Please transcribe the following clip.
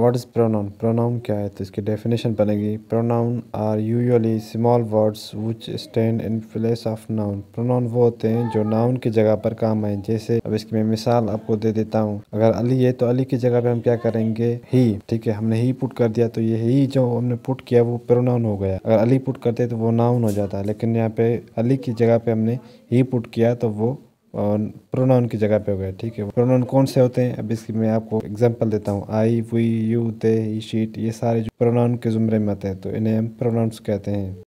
word is pronoun pronoun क्या है तो इसकी डेफिनेशन बनेगी pronoun are usually small words which stand in place of noun pronoun वो होते हैं जो नाउन की जगह पर काम आए जैसे अब इसकी मैं मिसाल आपको दे देता हूँ अगर अली है तो अली की जगह पे हम क्या करेंगे ही ठीक है हमने ही पुट कर दिया तो ये ही जो हमने पुट किया वो प्रोनाउन हो गया अगर अली पुट करते तो वो नाउन हो जाता लेकिन यहाँ पे अली की जगह पे हमने ही पुट किया तो वो और प्रोनाउन की जगह पे हो गया ठीक है प्रोनाउन कौन से होते हैं अब इसकी मैं आपको एग्जांपल देता हूँ आई वी यू दे शीट ये सारे जो प्रोनाउन के जुमरे में आते हैं तो इन्हें हम प्रोनाउंस कहते हैं